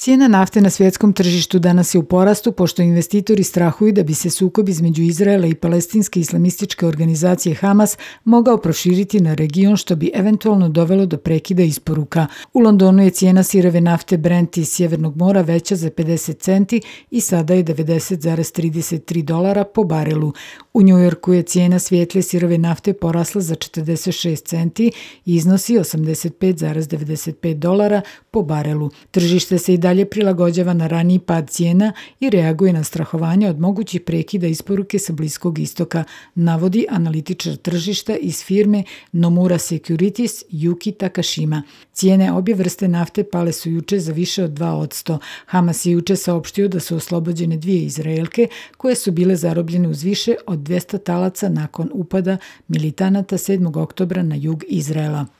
Cijena nafte na svjetskom tržištu danas je u porastu pošto investitori strahuju da bi se sukob između Izraela i palestinske islamističke organizacije Hamas mogao proširiti na region što bi eventualno dovelo do prekida isporuka. U Londonu je cijena sirove nafte Brent iz Sjevernog mora veća za 50 centi i sada je 90,33 dolara po barelu. U Njujorku je cijena svjetle sirove nafte porasla za 46 centi i iznosi 85,95 dolara po barelu. Tržište se i dalje prilagođava na raniji pad cijena i reaguje na strahovanje od mogućih prekida isporuke sa Bliskog istoka, navodi analitičar tržišta iz firme Nomura Securities Yuki Takashima. Cijene obje vrste nafte pale su juče za više od 2 od 100. Hamas je juče saopštio da su oslobođene dvije Izraelke koje su bile zarobljene uz više od 200 talaca nakon upada militanata 7. oktobra na jug Izraela.